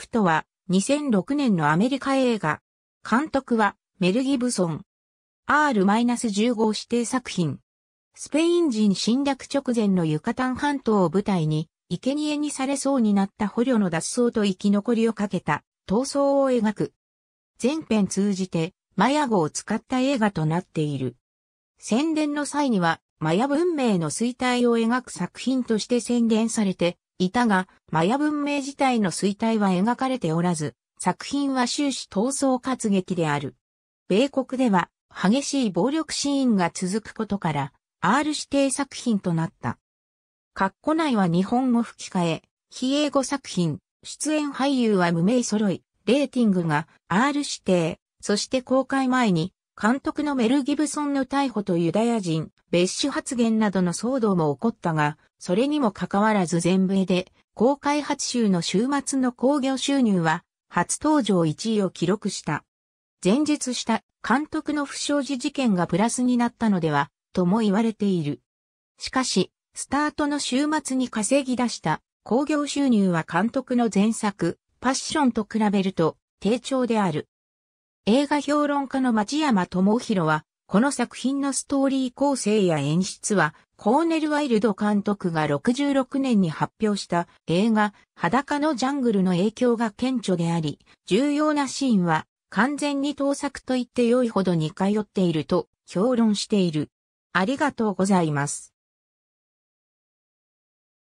プとは2006年のアメリカ映画。監督はメル・ギブソン。R-15 指定作品。スペイン人侵略直前のユカタン半島を舞台に、生贄にされそうになった捕虜の脱走と生き残りをかけた闘争を描く。前編通じてマヤ語を使った映画となっている。宣伝の際にはマヤ文明の衰退を描く作品として宣伝されて、いたが、マヤ文明自体の衰退は描かれておらず、作品は終始闘争活劇である。米国では激しい暴力シーンが続くことから、R 指定作品となった。括弧内は日本語吹き替え、非英語作品、出演俳優は無名揃い、レーティングが R 指定、そして公開前に監督のメル・ギブソンの逮捕とユダヤ人、別種発言などの騒動も起こったが、それにもかかわらず全米で、高開発州の週末の興行収入は、初登場1位を記録した。前述した監督の不祥事事件がプラスになったのでは、とも言われている。しかし、スタートの週末に稼ぎ出した興行収入は監督の前作、パッションと比べると低調である。映画評論家の町山智博は、この作品のストーリー構成や演出は、コーネル・ワイルド監督が66年に発表した映画、裸のジャングルの影響が顕著であり、重要なシーンは完全に盗作と言って良いほど似通っていると評論している。ありがとうございます。